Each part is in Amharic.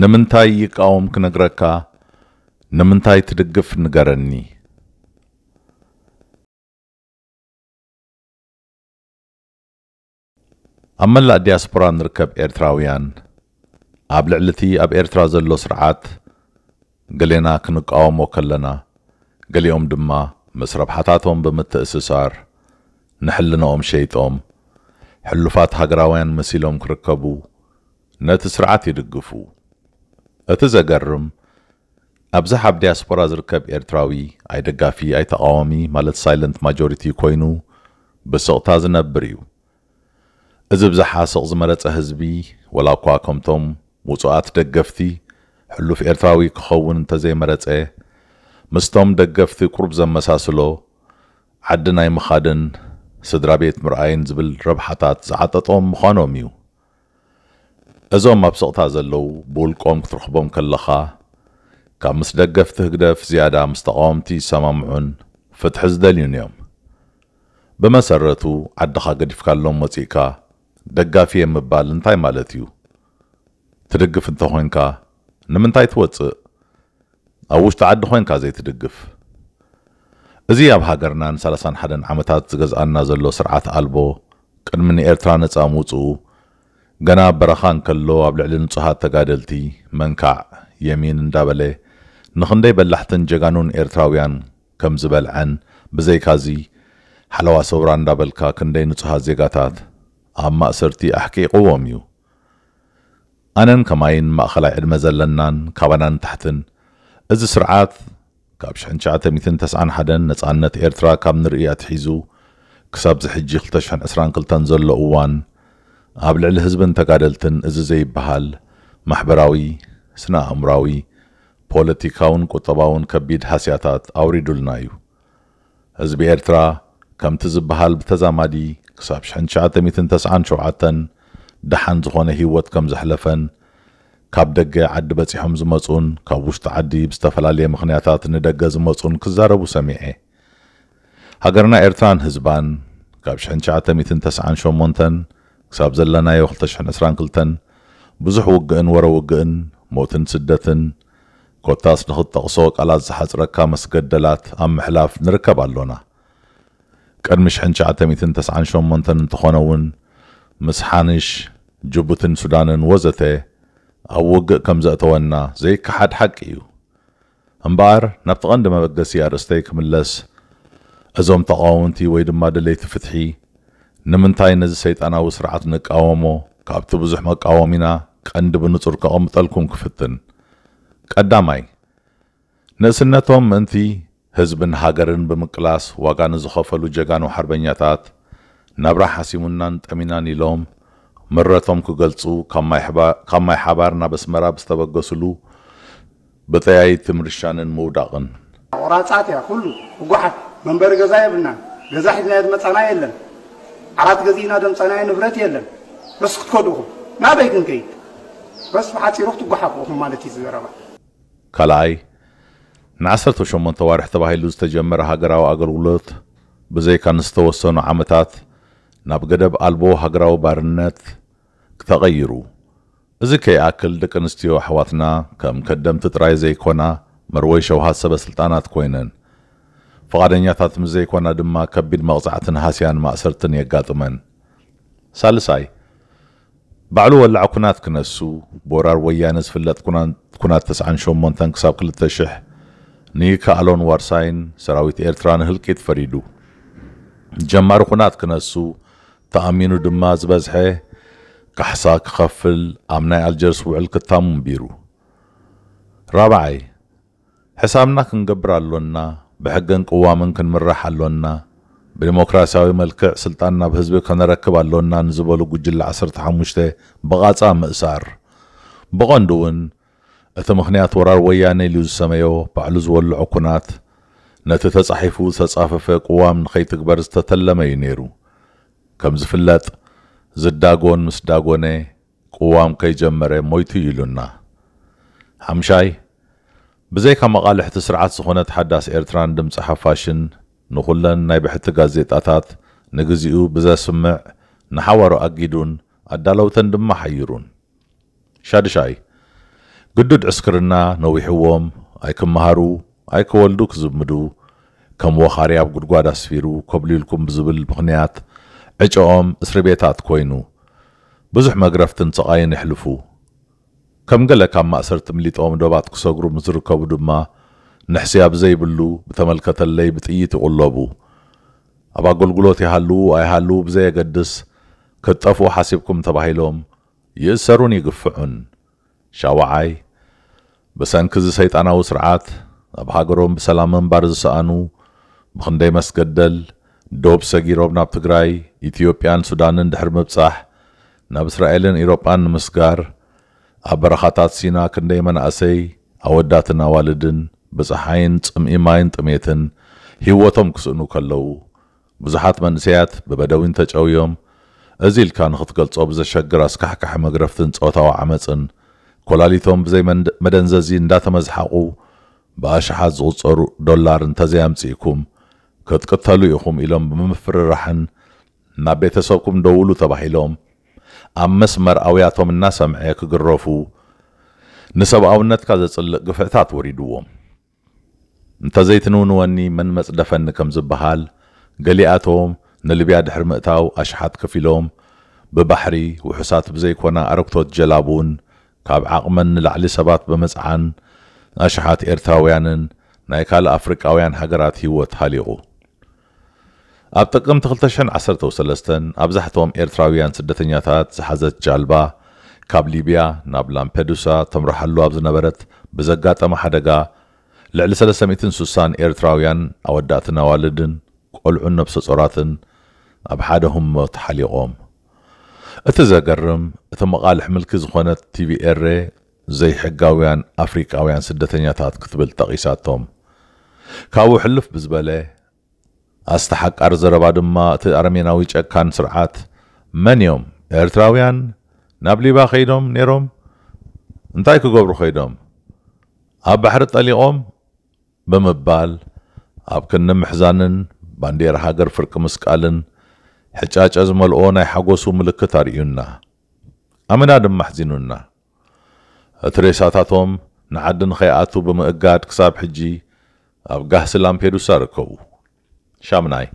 ንምንታይ ይቃወም ክነግረካ ንምንታይ ትድግፍ ንገረኒ። ኣብ መላእ ዲያስፖራ ንርከብ ኤርትራውያን ኣብ ልዕሊ እቲ ኣብ ኤርትራ ዘሎ ስርዓት ገሌና ክንቃወሞ ከለና ገሊኦም ድማ ምስ ረብሓታቶም ብምትእስሳር ንሕልነኦም ሸይጦም ሕሉፋት ሃገራውያን መሲሎም ክርከቡ ነቲ ስርዓት ይድግፉ እቲ ዘገርም ኣብዚ ሓብ ዲያስፖራ ዝርከብ ኤርትራዊ ኣይደጋፊ ኣይተቃዋሚ ማለት ሳይለንት ማጆሪቲ ኮይኑ ብስቕታ ዝነብር እዩ እዚ ብዛሓ ስቕ ዝመረፀ ህዝቢ ወላ እኳ ከምቶም ውፁኣት ደገፍቲ ሕሉፍ ኤርትራዊ ክኸውን እንተዘይመረፀ ምስቶም ደገፍቲ ቁርብ ዘመሳስሎ ዓዲ ናይ ምኻድን ስድራ ቤት ምርኣይን ዝብል ረብሓታት ዝዓጠጦም ምዃኖም እዩ እዞም ኣብ ስቕታ ዘለዉ ብውልቆም ክትረኽቦም ከለኻ ካብ ምስ ደገፍቲ ህግደፍ ዝያዳ ምስ ተቃወምቲ ይሰማምዑን ፍትሒ ዝደልዩን እዮም ብመሰረቱ ዓድኻ ገዲፍካሎም መጺእካ ደጋፊ ምባል እንታይ ማለት እዩ ትድግፍ እንተ ኾንካ ንምንታይ ትወፅእ ኣብ ውሽጢ ዓዲ ኾንካ ዘይትድግፍ እዚ ኣብ ሃገርና ን31 ዓመታት ዝገዝኣና ዘሎ ስርዓት ኣልቦ ቅድሚ ንኤርትራ ነፃ ምውፅኡ ገና በረኻ እንከሎ ኣብ ልዕሊ ንጹሃት ተጋደልቲ መንካዕ የሚን እንዳበለ ንኽንደይ በላሕትን ጀጋኑን ኤርትራውያን ከም ዝበልዐን ብዘይካዚ ሓለዋ ሰውራ እንዳበልካ ክንደይ ንጹሃት ዜጋታት ኣብ ማእሰርቲ ኣሕቂቕዎም እዩ ኣነን ከማይን ማእኸላይ ዕድመ ዘለናን ካባናን ታሕትን እዚ ስርዓት ካብ 1991 ነፃነት ኤርትራ ካብ ንርኢ ኣትሒዙ ክሳብ ዝሕጂ 222 ዘሎ እዋን ኣብ ልዕሊ ህዝብን ተጋደልትን እዚ ዘይበሃል ማሕበራዊ ስነ ኣእምራዊ ፖለቲካውን ቁጠባውን ከቢድ ሓስያታት ኣውሪዱልና እዩ ህዝቢ ኤርትራ ከምቲ ዝበሃል ብተዛማዲ ክሳብ 1997 ደሓን ዝኾነ ህይወት ከም ዘሕለፈን ካብ ደገ ዓዲ በፂሖም ዝመፁን ካብ ውሽጢ ዓዲ ብዝተፈላለየ ምኽንያታት ንደገ ዝመፁን ክዛረቡ ሰሚዐ ሃገርና ኤርትራን ህዝባን ካብ 1998 ክሳብ ዘለናዮ 222 ብዙሕ ውግእን ወረ ውግእን ሞትን ስደትን ኮታስ ንኽትጠቕሶ ቃላት ዝሓፅረካ መስገደላት ኣብ ምሕላፍ ንርከብ ኣሎና ቅድሚ 998 እንትኾነ እውን ምስ ሓንሽ ጅቡትን ሱዳንን ወዘተ ኣብ ውግእ ከም ዘእተወና ዘይከሓድ ሓቂ እዩ እምበኣር ናብቲ ቐንዲ መበገሲ ኣርእስተይ ክምለስ እዞም ተቃውንቲ ወይ ድማ ደለይቲ ፍትሒ ንምንታይ ነዚ ሰይጣናዊ ስርዓት ንቃወሞ ካብቲ ብዙሕ መቃወሚና ቀንዲ ብንጹር ከቐምጠልኩም ክፍትን ቀዳማይ ንእስነቶም ምእንቲ ህዝብን ሃገርን ብምቅላስ ዋጋ ንዝኸፈሉ ጀጋኑ ሓርበኛታት ናብራ ሓሲሙናን ጠሚናን ኢሎም ምረቶም ክገልጹ ካብ ማይ ሓባር ናብ ኣስመራ ብዝተበገስሉ ብተያይቲ ምርሻንን ምውዳቕን ቆራፃት እያ ኩሉ ህጓሓት መንበሪ ገዛ የብልናን ገዛ ሒዝናዮ ዝመፃና የለን ዓራት ገዚእና ደምፀናይ ንብረት የለን በስ ክትከድኹም ናበይ ክንከይድ በስ ብሓፂሩ ክትጓሓፍኹም ማለት እዩ ዝዘረባ ካልኣይ ን18 ወርሒ ተባሂሉ ዝተጀመረ ሃገራዊ ኣገልግሎት ብዘይካ ንዝተወሰኑ ዓመታት ናብ ገደብ ኣልቦ ሃገራዊ ባርነት ተቐይሩ እዚ ከይኣክል ደቂ ኣንስትዮ ኣሕዋትና ከም ከደምቲ ጥራይ ዘይኮና መርወይ ሸውሃት ሰበ ስልጣናት ኮይነን ፍቓደኛታት ምዘይኮና ድማ ከቢድ መቕፃዕትን ሃስያን ማእሰርትን የጋጥመን ሳልሳይ ባዕሉ ወላዕ ኩናት ክነሱ ቦራር ወያነ ዝፍለጥ ኩናት 98 ክሳብ 200 ንካኣሎን ዋርሳይን ሰራዊት ኤርትራ ንህልቂት ፈሪዱ ጀማሪ ኩናት ክነሱ ተኣሚኑ ድማ ዝበዝሐ ካሕሳ ክኸፍል ኣብ ናይ ኣልጀርስ ውዕል ክታሙን ቢሩ ራብዓይ ሕሳብና ክንገብር ኣሎና ብሕግን ቅዋምን ክንምራሕ ኣሎና ብዲሞክራስያዊ መልክዕ ስልጣን ናብ ህዝቢ ከነረክብ ኣሎና ንዝበሉ ጉጅለ 15 ብቓፃ ምእሳር ብቐንዱ እውን እቲ ምኽንያት ወራር ወያነ ኢሉ ዝሰመዮ ባዕሉ ዝበልዖ ኩናት ነቲ ተጻሒፉ ዝተጻፈፈ ቅዋም ንኸይትግበር ዝተተለመ እዩ ነይሩ ከም ዝፍለጥ ዝዳጎን ምስ ዳጎነ ቅዋም ከይጀመረ ሞይቱ ኢሉና ሓምሻይ ብዘይካ መቓል ሕቲ ስርዓት ዝኾነት ሓዳስ ኤርትራን ድምፂ ሓፋሽን ንኹለን ናይ ብሕቲ ጋዜጣታት ንግዚኡ ብዘስምዕ ንሓወሮ ኣጊዱን ኣዳለውተን ድማ ሓይሩን ሻድሻይ ግዱድ ዕስክርና ነዊሕዎም ኣይክመሃሩ ኣይክወልዱ ክዝምዱ ከም ወኻሪ ኣብ ጉድጓድ ኣስፊሩ ከብሊልኩም ብዝብል ምኽንያት ዕጨኦም እስሪ ቤታት ኮይኑ ብዙሕ መግረፍትን ፀቓይን ይሕልፉ ከም ገለ ካብ ማእሰርቲ ምሊጦም ዶባት ክሰግሩም ዝርከቡ ድማ ንሕስያብ ዘይብሉ ብተመልከተለይ ብጥይት ይቑለቡ ኣብ ኣገልግሎት ይሃልዉ ኣይሃልዉ ብዘየገድስ ክጠፍኡ ሓሲብኩም ተባሂሎም ይእሰሩን ይግፍዑን ሻዋዓይ ብሰንኪ ዚ ሰይጣናዊ ስርዓት ኣብ ሃገሮም ብሰላም ምንባር ዝሰኣኑ ብክንደይ መስገደል ዶብ ሰጊሮም ናብ ትግራይ ኢትዮጵያን ሱዳንን ድሕሪ ምብጻሕ ናብ እስራኤልን ኢሮጳን ንምስጋር ኣበረኻታት ሲና ክንደይ መናእሰይ ኣወዳትን ኣዋልድን ብፀሓይን ፅምኢ ማይን ጥሜትን ሂወቶም ክስእኑ ከለዉ ብዙሓት መንእሰያት ብበደዊን ተጨውዮም እዚ ኢልካ ንኽትገልጾ ብዘሸግር ኣስካሕካሕ መግረፍትን ፆታዊ ዓመፅን ኮላሊቶም መደንዘዚ እንዳተመዝሓቑ ብኣሽሓት ዝቝፀሩ ዶላር እንተዘይኣምፂኢኩም ክትቅተሉ ኢኹም ኢሎም ብምፍርራሕን ናብ ቤተሰብኩም ደውሉ ተባሂሎም ኣብ መስመር ኣውያቶም እናሰምዐ ክግረፉ ንሰብኣውነትካ ዘፅልእ ግፍዕታት ወሪድዎም እንተዘይትንውንወኒ መን መፅደፈኒ ከም ዝበሃል ገሊኣቶም ንልብያ ድሕሪ ምእታው ኣሽሓት ከፍ ኢሎም ብባሕሪ ውሑሳት ብዘይኮና ኣረግቶት ጀላቡን ካብ ዓቕመን ንላዕሊ ሰባት ብምፅዓን ኣሽሓት ኤርትራውያንን ናይ ካልእ ኣፍሪቃውያን ሃገራት ህይወት ሃሊቑ اب تقم تخلتشن عصر توسلستن اب زحتوام اير تراويان سدتنياتات زحزت جالبا كاب ليبيا ناب لامبيدوسا تمرحلو اب زنبرت بزقات اما حدقا لعل سلسة ميتن سوسان اير تراويان او داتنا والدن قول عنا بسسوراتن اب حادهم موت حالي قوم اتزا قرم اتم قال حملك زخونت تي بي اير زي حقاويان افريقاويان سدتنياتات كتبل تقيساتهم كاو حلف بزباليه ኣስተሓቃር ዘረባ ድማ እቲ ኣርሜናዊ ጨካን ስርዓት መን እዮም ኤርትራውያን ናብ ሊባ ከይዶም ነይሮም እንታይ ክገብሩ ከይዶም ኣብ ባሕሪ ጠሊቖም ብምባል ኣብ ክኒ ምሕዛንን ባንዴራ ሃገር ፍርቂ ምስቃልን ሕጫጨ ዝመልኦ ናይ ሓጎሱ ምልክት ኣርእዩና ኣመና ድማ ሕዚኑና እቲ ሬሳታቶም ንዓዲ ንኸይኣቱ ብምእጋድ ክሳብ ሕጂ ኣብ ጋህሲ ላምፔዱሳ ርከቡ شامناي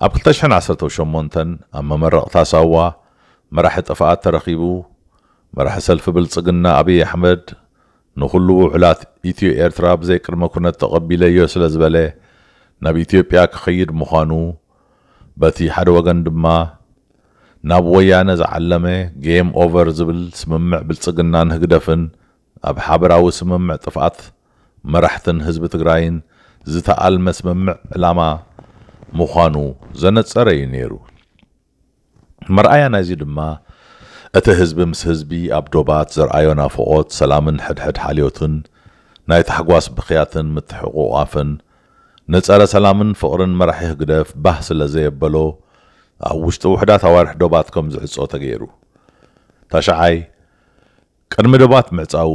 اب كلتشحن عسرته شمونتن اما مرق تاسوا መራሒ ጥፍኣት ተረኺቡ መራሒ ሰልፊ ብልፅግና ኣብዪ ኣሕመድ ንኹሉ ውዕላት ኢትዮ ኤርትራ ብዘይቅድመ ኩነት ተቐቢለዮ ስለ ዝበለ ናብ ኢትዮጵያ ክኸይድ ምዃኑ በቲ ሓደ ወገን ድማ ናብ ወያነ ዝዓለመ ጌም ኦቨር ዝብል ስምምዕ ብልፅግናን ህግደፍን ኣብ ሓበራዊ ስምምዕ ጥፍኣት መራሕትን ህዝቢ ትግራይን ዝተኣልመ ስምምዕ ዕላማ ምዃኑ ዘነፀረ እዩ ነይሩ መርኣያ ናይዚ ድማ እቲ ህዝቢ ምስ ህዝቢ ኣብ ዶባት ዘርኣዮ ናፍቆት ሰላምን ሕድሕድ ሓልዮትን ናይ ታሕጓስ ብኽያትን ምትሕቑቓፍን ንጸረ ሰላምን ፍቕርን መራሒ ህግደፍ ባህ ስለ ዘየበሎ ኣብ ውሽጢ ውሕዳት ኣዋርሕ ዶባት ከም ዝዕጾ ተገይሩ ታሸዓይ ቅድሚ ዶባት ምዕፃው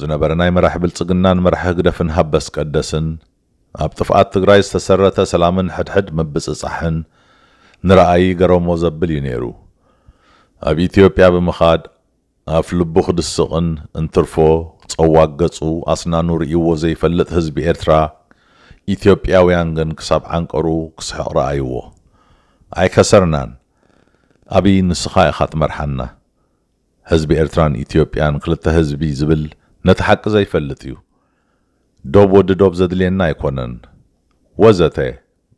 ዝነበረ ናይ መራሒ ብልጽግናን መራሒ ህግደፍን ሃበስ ቀደስን ኣብ ጥፍኣት ትግራይ ዝተሰረተ ሰላምን ሕድሕድ ምብፅፃሕን ንረኣይ ገረሞ ዘብል እዩ ነይሩ ኣብ ኢትዮጵያ ብምኻድ ኣፍ ልቡ ክድስቕን እንትርፎ ፀዋቅ ገፁ ኣስናኑ ርእይዎ ዘይፈልጥ ህዝቢ ኤርትራ ኢትዮጵያውያን ግን ክሳብ ዓንቀሩ ክስሕቕ ረኣይዎ ኣይከሰርናን ኣብይ ንስኻ ኢኻ ትመርሓና ህዝቢ ኤርትራን ኢትዮጵያን ክልተ ህዝቢ ዝብል ነቲ ሓቂ ዘይፈልጥ እዩ ዶብ ወድ ዶብ ዘድልየና ኣይኮነን ወዘተ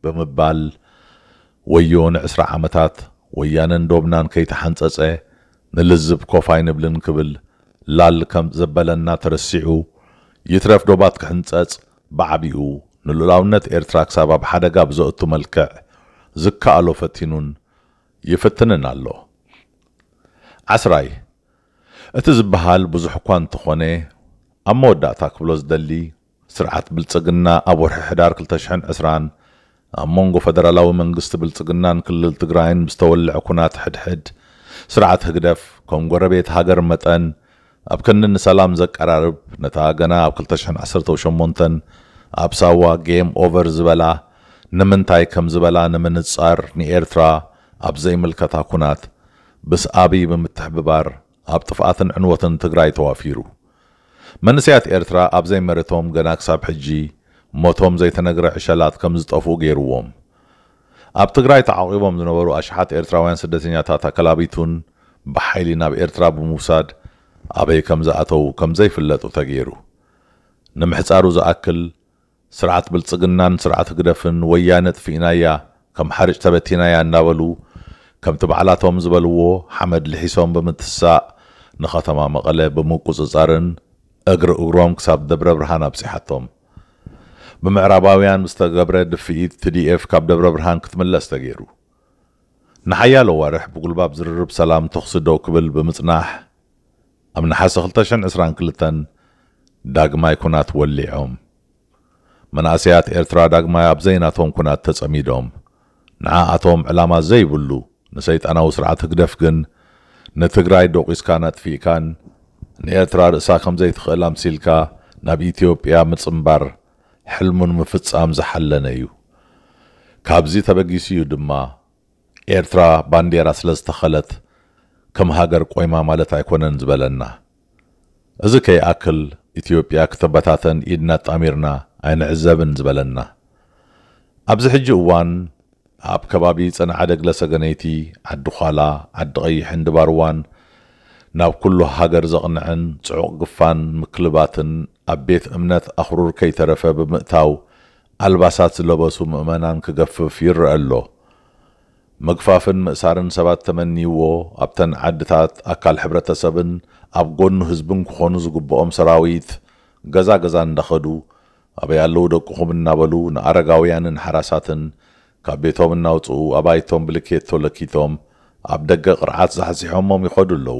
ብምባል ወዮ ንዕስራ ዓመታት ወያነን ዶብናን ከይተሓንፀፀ ንልዝብ ኮፍ ኣይንብልን ክብል ላል ከም ዘበለና ተረሲዑ ይትረፍ ዶባት ክሕንፀፅ ብዓቢኡ ንልኡላውነት ኤርትራ ክሳብ ኣብ ሓደጋ ብዘእቱ መልክዕ ዝከኣሎ ፈቲኑን ይፍትንን ኣሎ ዓስራይ እቲ ዝበሃል ብዙሕ እኳ እንተኾነ ኣብ መወዳእታ ክብሎ ዝደሊ ስርዓት ብልፅግና ኣብ ወርሒ ሕዳር 220 ኣብ መንጎ ፈደራላዊ መንግስቲ ብልፅግናን ክልል ትግራይን ብዝተወልዐ ኩናት ሕድሕድ ስርዓት ህግደፍ ከም ጎረቤት ሃገር መጠን ኣብ ከንኒ ሰላም ዘቀራርብ ነታ ገና ኣብ 218 ኣብ ሳዋ ጌም ኦቨር ዝበላ ንምንታይ ከም ዝበላ ንምንጻር ንኤርትራ ኣብ ዘይምልከታ ኩናት ብስኣቢ ብምትሕብባር ኣብ ጥፍኣትን ዕንወትን ትግራይ ተዋፊሩ መንእሰያት ኤርትራ ኣብ ዘይመረቶም ገና ክሳብ ሕጂ ሞቶም ዘይተነግረ ዕሸላት ከም ዝጠፍኡ ገይርዎም ኣብ ትግራይ ተዓቂቦም ዝነበሩ ኣሽሓት ኤርትራውያን ስደተኛታት ኣከላቢቱን ብሓይሊ ናብ ኤርትራ ብምውሳድ ኣበይ ከም ዝኣተው ከም ዘይፍለጡ ተገይሩ ንምሕፃሩ ዝኣክል ስርዓት ብልፅግናን ስርዓት ህግደፍን ወያነ ጥፊእናያ ከም ሓርጭ ተበቲናያ እናበሉ ከምቲ በዓላቶም ዝበልዎ ሓመድ ልሒሶም ብምትሳእ ንኸተማ መቐለ ብምቁፅፃርን እግሪ እግሮም ክሳብ ደብረ ብርሃን ኣብፂሓቶም ብምዕራባውያን ምስ ተገብረ ድፍኢት ትዲኤፍ ካብ ደብረ ብርሃን ክትምለስ ተገይሩ ንሓያሎ ዋርሕ ብጉልባብ ዝርርብ ሰላም ተኽስደው ክብል ብምጽናሕ ኣብ ናሓሰ 222 ዳግማይ ኩናት ወሊዖም መናእሰያት ኤርትራ ዳግማይ ኣብ ዘይናቶም ኩናት ተጸሚዶም ንዓኣቶም ዕላማ ዘይብሉ ንሰይጣናዊ ስርዓት ህግደፍ ግን ንትግራይ ደቂስካ ነጥፊእካን ንኤርትራ ርእሳ ከም ዘይትኽእል ኣምሲልካ ናብ ኢትዮጵያ ምፅምባር ሕልሙን ምፍጻም ዝሓለነ እዩ ካብዚ ተበጊሱ እዩ ድማ ኤርትራ ባንዴራ ስለ ዝተኸለት ከም ሃገር ቆይማ ማለት ኣይኮነን ዝበለና እዚ ከይኣክል ኢትዮጵያ ክተበታተን ኢድና ጣሚርና ኣይንዕዘብን ዝበለና ኣብዚ ሕጂ እዋን ኣብ ከባቢ ፀንዓ ደግለ ሰገነይቲ ዓዲ ዃላ ዓዲ ቐይሕ እንድባርዋን ናብ ኩሉ ሃገር ዘቕንዕን ጽዑቕ ግፋን ምክልባትን ኣብ ቤት እምነት ኣኽሩር ከይተረፈ ብምእታው ኣልባሳት ዝለበሱ ምእመናን ክገፍፍ ይርአ ኣሎ መግፋፍን ምእሳርን ሰባት ተመኒይዎ ኣብተን ዓድታት ኣካል ሕብረተሰብን ኣብ ጎኑ ህዝብን ክኾኑ ዝግብኦም ሰራዊት ገዛ ገዛ እንዳኸዱ ኣበይ ኣለዉ ደቅኹም እናበሉ ንኣረጋውያንን ሓራሳትን ካብ ቤቶም እናውፅኡ ኣባይቶም ብልኬት ተለኪቶም ኣብ ደገ ቅርዓት ዛሕሲሖሞም ይኸዱ ኣለዉ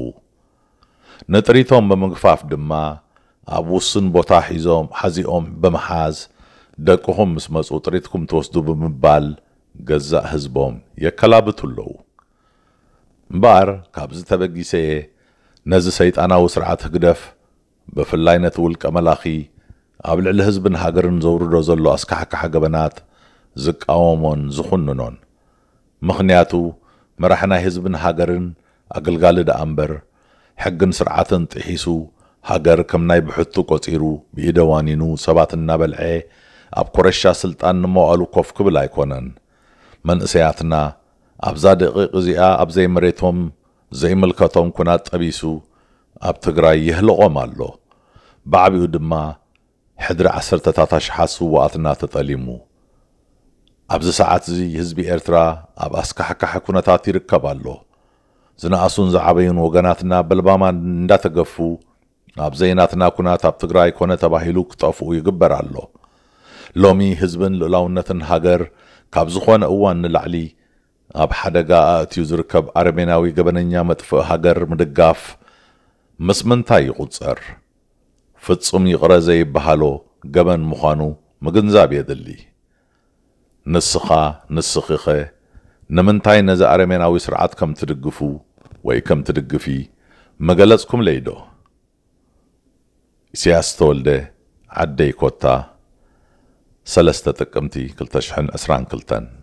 ነጥሪቶም ብምግፋፍ ድማ ኣብ ውስን ቦታ ሒዞም ሓዚኦም ብምሓዝ ደቅኹም ምስ መፁ ጥሪትኩም ትወስዱ ብምባል ገዛእ ህዝቦም የከላብቱ ኣለዉ እምበር ካብዚ ተበጊሰየ ነዚ ሰይጣናዊ ስርዓት ህግደፍ ብፍላይ ነቲ ውልቀ መላኺ ኣብ ልዕሊ ህዝብን ሃገርን ዘውርዶ ዘሎ ኣስካሕካሕ ገበናት ዝቃወሞን ዝኹንኖን ምኽንያቱ መራሕናይ ህዝብን ሃገርን ኣገልጋሊ ደኣ እምበር ሕግን ስርዓትን ጥሒሱ ሃገር ከም ናይ ብሕቱ ቈጺሩ ብኢደ ዋኒኑ ሰባት እናበልዐ ኣብ ኮረሻ ስልጣን ንመዋእሉ ኮፍ ክብል ኣይኮነን መንእሰያትና ኣብዛ ደቂቕ እዚኣ ኣብ ዘይመሬቶም ዘይምልከቶም ኩናት ጠቢሱ ኣብ ትግራይ ይህልቖም ኣሎ ብዓብኡ ድማ ሕድሪ ዓሰርተታት ኣሽሓት ስዋኣትና ተጠሊሙ ኣብዚ ሰዓት እዚ ህዝቢ ኤርትራ ኣብ ኣስካሕካሕ ኩነታት ይርከብ ኣሎ ዝነኣሱን ዝዓበዩን ወገናትና በልባማ እንዳተገፉ ኣብ ዘይናትና ኩናት ኣብ ትግራይ ኮነ ተባሂሉ ክጠፍኡ ይግበር ኣሎ ሎሚ ህዝብን ልእላውነትን ሃገር ካብ ዝኾነ እዋን ንላዕሊ ኣብ ሓደጋ ኣእትዩ ዝርከብ ኣርሜናዊ ገበነኛ መጥፍእ ሃገር ምድጋፍ ምስ ምንታይ ይቝጸር ፍጹም ይቕረ ዘይበሃሎ ገበን ምዃኑ ምግንዛብ የድሊ ንስኻ ንስኺኸ ንምንታይ ነዚ ኣረሜናዊ ስርዓት ከም ትድግፉ ወይ ከምቲ ድግፊ መገለጽኩም ለይዶ ኢሳያስ ተወልደ ዓደይ ኮታ ሰለስተ ጥቅምቲ 222